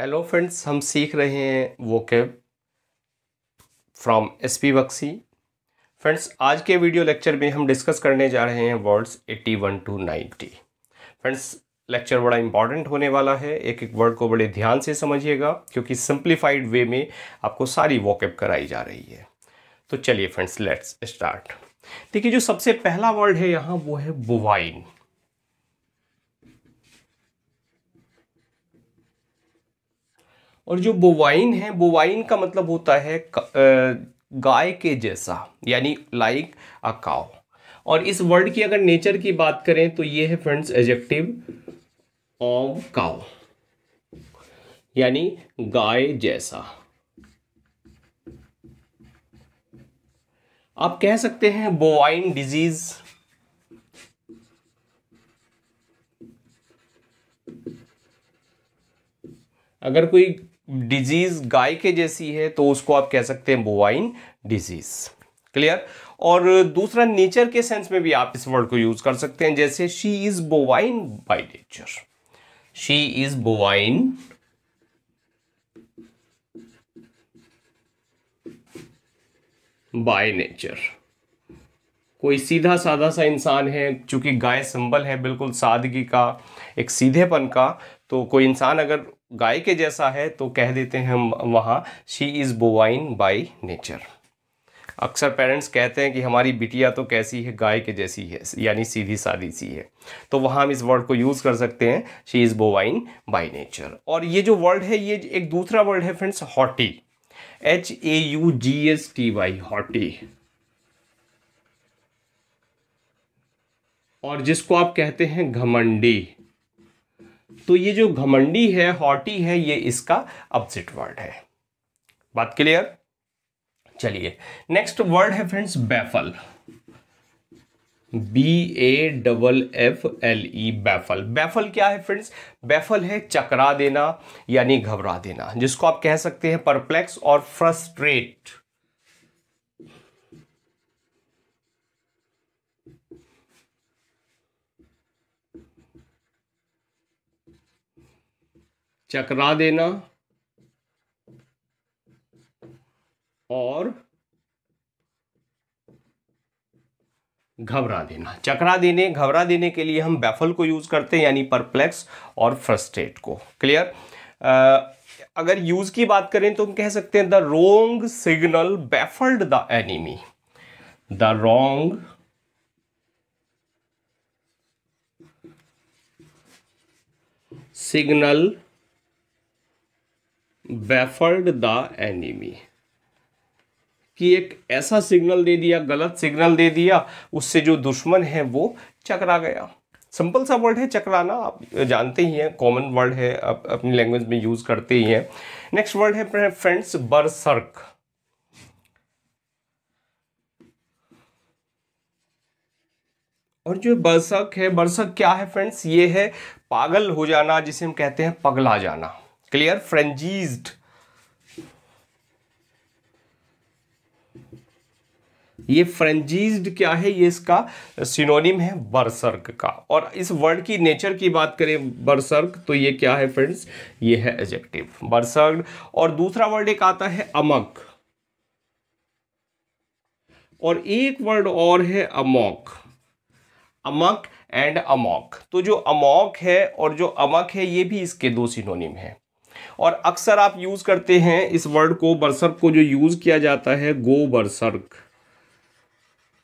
hello friends हम सीख रहे हैं cab from S P Bakshi friends आज के वीडियो लेक्चर में हम डिस्कस करने जा रहे हैं वर्ड्स 81 टू 90 फ्रेंड्स लेक्चर बड़ा इंपॉर्टेंट होने वाला है एक एक वर्ड को बड़े ध्यान से समझिएगा क्योंकि सिंप्लीफाइड वे में आपको सारी वॉकअप कराई जा रही है तो चलिए फ्रेंड्स लेट्स स्टार्ट देखिए जो सबसे पहला वर्ड है यहाँ वो है बुवाइन और जो बोवाइन है बोवाइन का मतलब होता है गाय के जैसा यानी लाइक अ काओ और इस वर्ड की अगर नेचर की बात करें तो ये है फ्रेंड्स एजेक्टिव ऑफ काओ यानी गाय जैसा आप कह सकते हैं बोवाइन डिजीज अगर कोई डिजीज गाय के जैसी है तो उसको आप कह सकते हैं बोवाइन डिजीज क्लियर और दूसरा नेचर के सेंस में भी आप इस वर्ड को यूज कर सकते हैं जैसे she is bovine by nature she is bovine by nature कोई सीधा साधा सा इंसान है चूंकि गाय संबल है बिल्कुल सादगी का एक सीधेपन का तो कोई इंसान अगर गाय के जैसा है तो कह देते हैं हम वहाँ she is bovine by nature अक्सर पेरेंट्स कहते हैं कि हमारी बिटिया तो कैसी है गाय के जैसी है यानी सीधी सादी सी है तो वहाँ हम इस वर्ड को यूज़ कर सकते हैं she is bovine by nature और ये जो वर्ड है ये एक दूसरा वर्ड है friends haughty H A U G H T Y haughty और जिसको आप कहते हैं घमंडी तो ये जो घमंडी है हॉटी है ये इसका अपजिट वर्ड है बात क्लियर चलिए नेक्स्ट वर्ड है friends baffle B A double F L E baffle baffle क्या है फ्रेंड्स बैफल है चकरा देना यानी घबरा देना जिसको आप कह सकते हैं परप्लेक्स और फ्रस्ट्रेट चकरा देना और घबरा देना चकरा देने घबरा देने के लिए हम बैफल को यूज़ करते हैं यानी परप्लेक्स और फ्रस्ट्रेट को क्लियर अगर यूज़ की बात करें तो हम कह सकते हैं the wrong signal baffled the enemy the wrong signal baffled the enemy कि एक ऐसा सिग्नल दे दिया गलत सिग्नल दे दिया उससे जो दुश्मन है वो चकरा गया सिंपल सा वर्ड है चकराना आप जानते ही हैं कॉमन वर्ड है आप अपनी लैंग्वेज में यूज़ करते ही हैं नेक्स्ट वर्ड है फ्रेंड्स बरसर्क और जो बरसक है बरसक क्या है फ्रेंड्स ये है पागल हो जाना जिसे हम कहते हैं पगला जाना क्लियर फ्रेंजीज्ड ये फ्रेंजीज्ड क्या है ये इसका सिनोनिम है बरसर्क का और इस वर्ड की नेचर की बात करें बरसर्क तो ये क्या है फ्रेंड्स ये है एजेक्टिव बरसर्क और दूसरा वर्ड एक आता है अमक और एक वर्ड और है अमोक अमक एंड अमोक तो जो अमोक है और जो अमक है ये भी इसके दो सिनोनिम है और अक्सर आप यूज़ करते हैं इस वर्ड को बर्सर्क को जो यूज़ किया जाता है गो बर्सर्क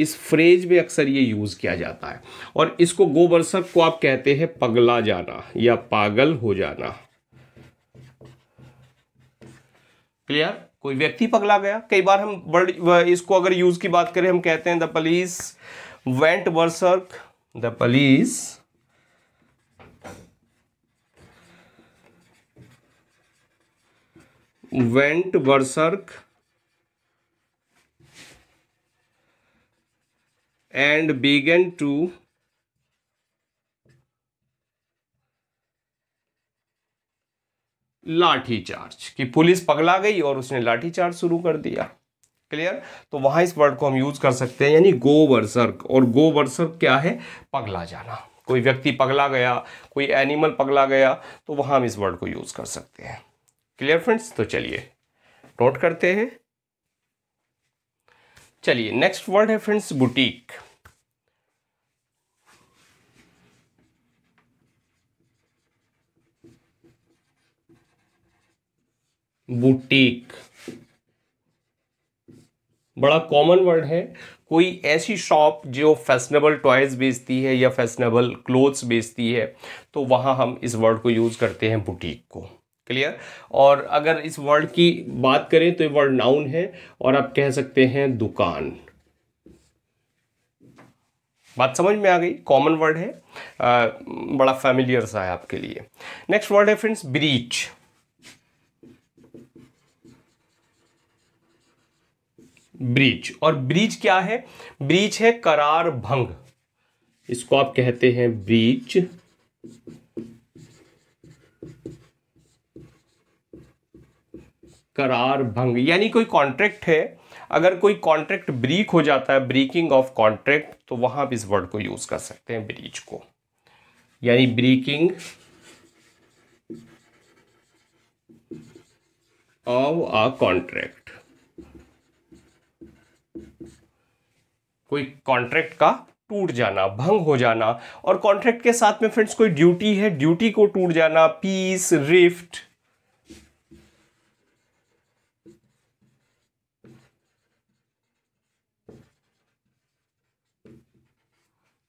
इस फ्रेज में अक्सर ये यूज़ किया जाता है और इसको गो बर्सर्क को आप कहते हैं पगला जाना या पागल हो जाना क्लियर कोई व्यक्ति पगला गया कई बार हम वर्ड इसको अगर यूज़ की बात करें हम कहते हैं the police went berserk the police went berserk and began to lathi charge कि पुलिस पगला गई और उसने लाठी चार्ज शुरू कर दिया क्लियर तो वहां इस वर्ड को हम यूज कर सकते हैं यानी गो वर्सर्क और गो वर्सर्क क्या है पगला जाना कोई व्यक्ति पगला गया कोई एनिमल पगला गया तो वहां हम इस वर्ड को यूज कर सकते हैं क्लियर फ्रेंड्स तो चलिए नोट करते हैं चलिए नेक्स्ट वर्ड है फ्रेंड्स बुटीक बुटीक बड़ा कॉमन वर्ड है कोई ऐसी शॉप जो फैशनेबल टॉयज़ बेचती है या फैशनेबल क्लोथ्स बेचती है तो वहां हम इस वर्ड को यूज़ करते हैं बुटीक को क्लियर और अगर इस वर्ड की बात करें तो ये वर्ड नाउन है और आप कह सकते हैं दुकान बात समझ में आ गई कॉमन वर्ड है आ, बड़ा फैमिलियर सा है आपके लिए नेक्स्ट वर्ड है फ्रेंड्स ब्रीच ब्रीच और ब्रीच क्या है ब्रीच है करार भंग इसको आप कहते हैं ब्रीच करार भंग यानी कोई कॉन्ट्रैक्ट है अगर कोई कॉन्ट्रैक्ट ब्रीक हो जाता है ब्रीकिंग ऑफ कॉन्ट्रैक्ट तो वहां आप इस वर्ड को यूज़ कर सकते हैं ब्रीच को यानी ब्रीकिंग ऑफ अ कॉन्ट्रैक्ट कोई कॉन्ट्रैक्ट का टूट जाना भंग हो जाना और कॉन्ट्रैक्ट के साथ में फ्रेंड्स कोई ड्यूटी है ड्यूटी को टूट जाना पीस रिफ्ट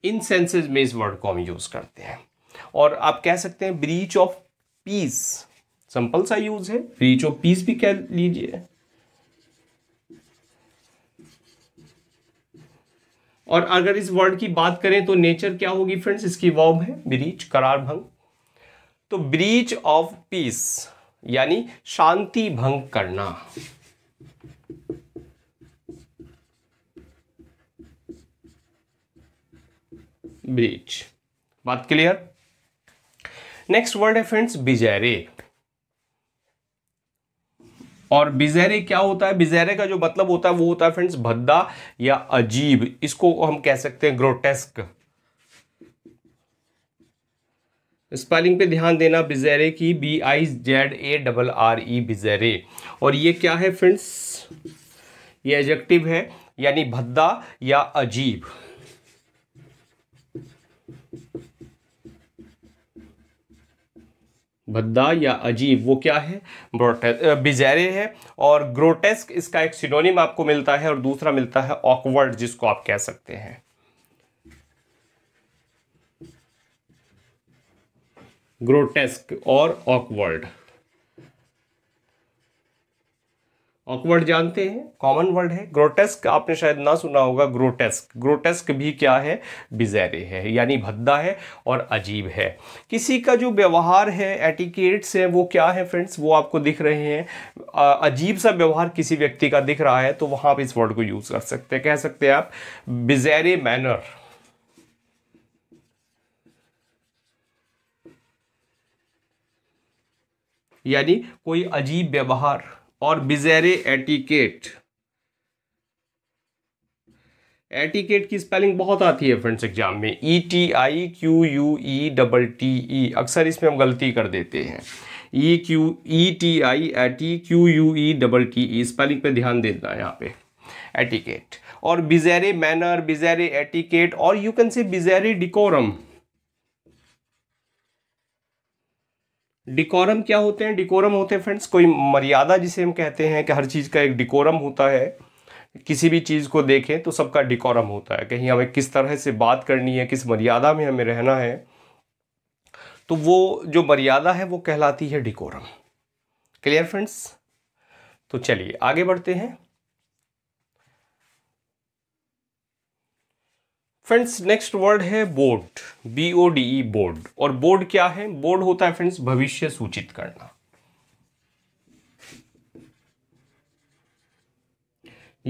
इन सेंसेज में इस वर्ड को हम यूज़ करते हैं और आप कह सकते हैं ब्रीच ऑफ पीस सिंपल सा यूज है ब्रीच ऑफ पीस भी कह लीजिए और अगर इस वर्ड की बात करें तो नेचर क्या होगी फ्रेंड्स इसकी वर्ब है ब्रीच करार भंग तो ब्रीच ऑफ पीस यानी शांति भंग करना ब्रिज बात क्लियर नेक्स्ट वर्ड है फ्रेंड्स बिजेरे और बिजेरे क्या होता है बिजेरे का जो मतलब होता है वो होता है फ्रेंड्स भद्दा या अजीब इसको हम कह सकते हैं ग्रोटेस्क स्पेलिंग पे ध्यान देना बिजेरे की B I Z A double R E bizarre और ये क्या है फ्रेंड्स ये एजेक्टिव है यानी भद्दा या अजीब भद्दा या अजीब वो क्या है बिजैरे है और ग्रोटेस्क इसका एक सिनोनिम आपको मिलता है और दूसरा मिलता है ऑकवर्ड जिसको आप कह सकते हैं ग्रोटेस्क और ऑकवर्ड ऑकवर्ड जानते हैं कॉमन वर्ड है ग्रोटेस्क आपने शायद ना सुना होगा ग्रोटेस्क ग्रोटेस्क भी क्या है बिजैरे है यानी भद्दा है और अजीब है किसी का जो व्यवहार है एटिकेट्स है वो क्या है फ्रेंड्स वो आपको दिख रहे हैं अजीब सा व्यवहार किसी व्यक्ति का दिख रहा है तो वहाँ आप इस वर्ड को यूज़ कर सकते हैं कह सकते हैं आप बिजैरे मैनर यानी कोई अजीब व्यवहार और बिजेरे एटिकेट एटिकेट की स्पेलिंग बहुत आती है फ्रेंड्स एग्जाम में E T I Q U E double T E अक्सर इसमें हम गलती कर देते हैं E Q E T I A T Q U E double T E spelling पे ध्यान देना है यहाँ पे एटिकेट और बिजेरे मैनर बिजेरे एटिकेट और you can say bizarre decorum decorum क्या होते हैं डिकोरम होते हैं फ्रेंड्स कोई मर्यादा जिसे हम कहते हैं कि हर चीज़ का एक डिकोरम होता है किसी भी चीज़ को देखें तो सबका डिकोरम होता है कहीं हमें किस तरह से बात करनी है किस मर्यादा में हमें रहना है तो वो जो मर्यादा है वो कहलाती है डिकोरम क्लियर फ्रेंड्स तो चलिए आगे बढ़ते हैं फ्रेंड्स नेक्स्ट वर्ड है bode B O D E bode और बोर्ड क्या है बोर्ड होता है फ्रेंड्स भविष्य सूचित करना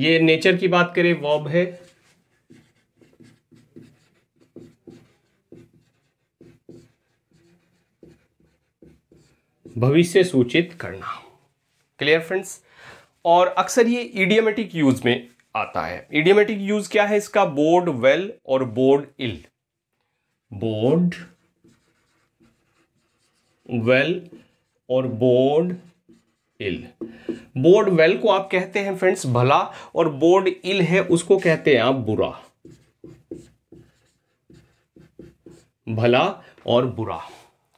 ये नेचर की बात करें वॉब है भविष्य सूचित करना क्लियर फ्रेंड्स और अक्सर ये इडियोमेटिक यूज में आता है इडियोमेटिक यूज क्या है इसका बोर्ड वेल और बोर्ड इल बोर्ड वेल और बोर्ड इल बोर्ड वेल को आप कहते हैं फ्रेंड्स भला और बोर्ड इल है उसको कहते हैं आप बुरा भला और बुरा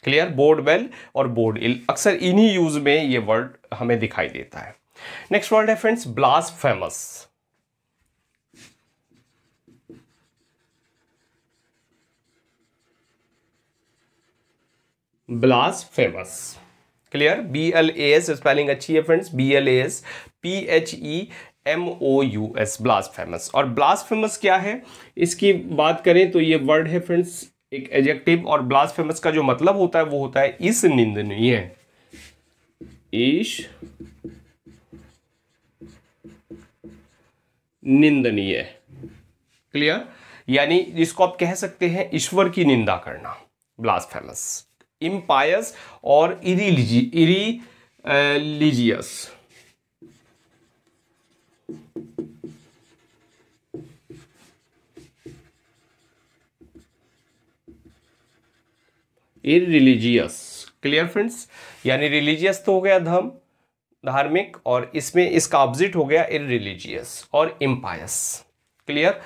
क्लियर बोर्ड वेल और बोर्ड इल अक्सर इन्हीं यूज में ये वर्ड हमें दिखाई देता है नेक्स्ट वर्ड है friends blasphemous blasphemous clear B L A S spelling अच्छी है friends B L A S P H E M O U S blasphemous और ब्लास्ट फेमस क्या है इसकी बात करें तो ये वर्ड है फ्रेंड्स एक एजेक्टिव और ब्लास्ट फेमस का जो मतलब होता है वो होता है इस निंदनीय ईश निंदनीय क्लियर यानी जिसको आप कह सकते हैं ईश्वर की निंदा करना ब्लास्ट फेमस इम्पायस और इरीलीजियस इरिलीजियस क्लियर फ्रेंड्स यानी रिलीजियस तो हो गया धर्म धार्मिक और इसमें इसका ऑब्जिट हो गया इरिलीजियस और इम्पायस क्लियर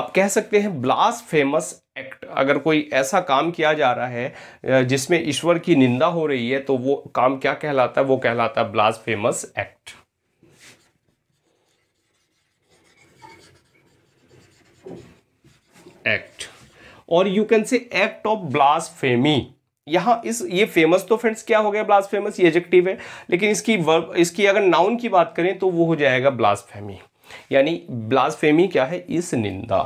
आप कह सकते हैं ब्लास्ट फेमस एक्ट अगर कोई ऐसा काम किया जा रहा है जिसमें ईश्वर की निंदा हो रही है तो वो काम क्या कहलाता है वो कहलाता है ब्लास फेमस एक्ट एक्ट और you can say act of फेमी यहां इस ये फेमस तो फ्रेंड्स क्या हो गया ब्लास्ट फेमस ये एजेक्टिव है लेकिन इसकी वर्ब इसकी अगर नाउन की बात करें तो वो हो जाएगा ब्लास्ट फेमी यानी ब्लास्ट फेमी क्या है इस निंदा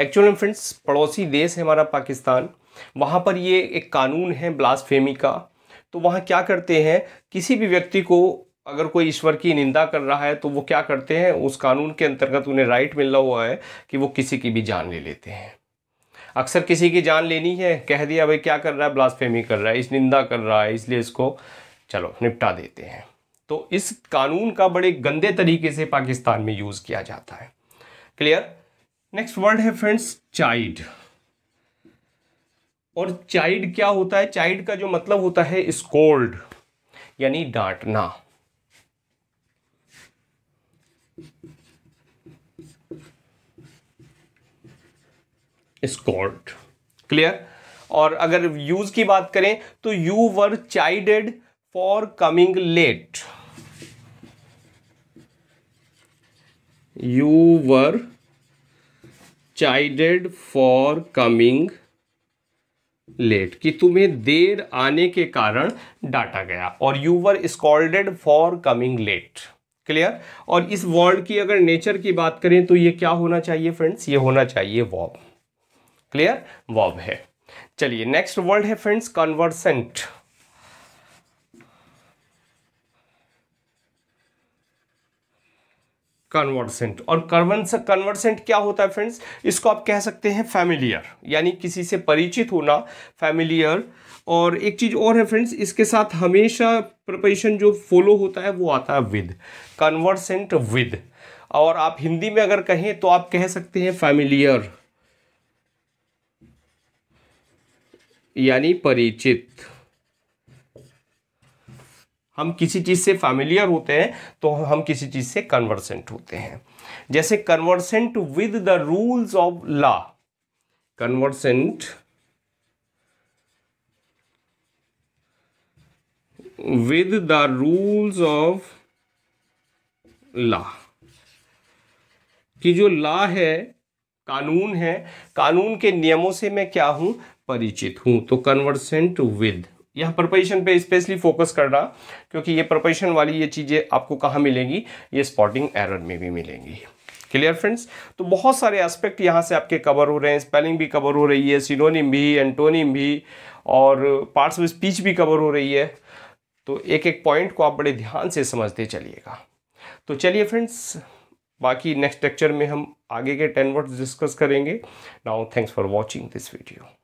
एक्चुअल में फ्रेंड्स पड़ोसी देश है हमारा पाकिस्तान वहाँ पर ये एक कानून है ब्लासफेमी का तो वहाँ क्या करते हैं किसी भी व्यक्ति को अगर कोई ईश्वर की निंदा कर रहा है तो वो क्या करते हैं उस कानून के अंतर्गत उन्हें राइट मिलना हुआ है कि वो किसी की भी जान ले लेते हैं अक्सर किसी की जान लेनी है कह दिया भाई क्या कर रहा है ब्लास्फेमी कर रहा है इस निंदा कर रहा है इसलिए इसको चलो निपटा देते हैं तो इस कानून का बड़े गंदे तरीके से पाकिस्तान में यूज़ किया जाता है क्लियर नेक्स्ट वर्ड है फ्रेंड्स चाइल्ड और चाइल्ड क्या होता है चाइल्ड का जो मतलब होता है स्कोल्ड यानी डांटना स्कोल्ड क्लियर और अगर यूज की बात करें तो you were chided for coming late you were chided for coming late कि तुम्हें देर आने के कारण डांटा गया और you were scolded for coming late clear और इस वर्ड की अगर नेचर की बात करें तो ये क्या होना चाहिए फ्रेंड्स ये होना चाहिए वॉब क्लियर वॉब है चलिए नेक्स्ट वर्ड है फ्रेंड्स कन्वर्सेंट कन्वर्सेंट और कन्वर्स कन्वर्सेंट क्या होता है फ्रेंड्स इसको आप कह सकते हैं फैमिलियर यानी किसी से परिचित होना फैमिलियर और एक चीज़ और है फ्रेंड्स इसके साथ हमेशा प्रपोजिशन जो फॉलो होता है वो आता है विद कन्वर्सेंट विद और आप हिंदी में अगर कहें तो आप कह सकते हैं फैमिलियर यानी परिचित हम किसी चीज़ से फैमिलियर होते हैं तो हम किसी चीज़ से कन्वर्सेंट होते हैं जैसे conversant with the rules of law conversant with the rules of law कि जो लॉ है कानून है कानून के नियमों से मैं क्या हूं परिचित हूं तो कन्वर्सेंट विद यहाँ प्रपोजिशन पे स्पेशली फोकस कर रहा क्योंकि ये प्रपोजिशन वाली ये चीज़ें आपको कहाँ मिलेंगी ये स्पॉटिंग एरर में भी मिलेंगी क्लियर फ्रेंड्स तो बहुत सारे एस्पेक्ट यहाँ से आपके कवर हो रहे हैं स्पेलिंग भी कवर हो रही है सिनोनिम भी एंटोनिम भी और पार्ट्स ऑफ स्पीच भी कवर हो रही है तो एक एक पॉइंट को आप बड़े ध्यान से समझते चलिएगा तो चलिए फ्रेंड्स बाकी नेक्स्ट लेक्चर में हम आगे के टेन वर्ड्स डिस्कस करेंगे now thanks for watching this video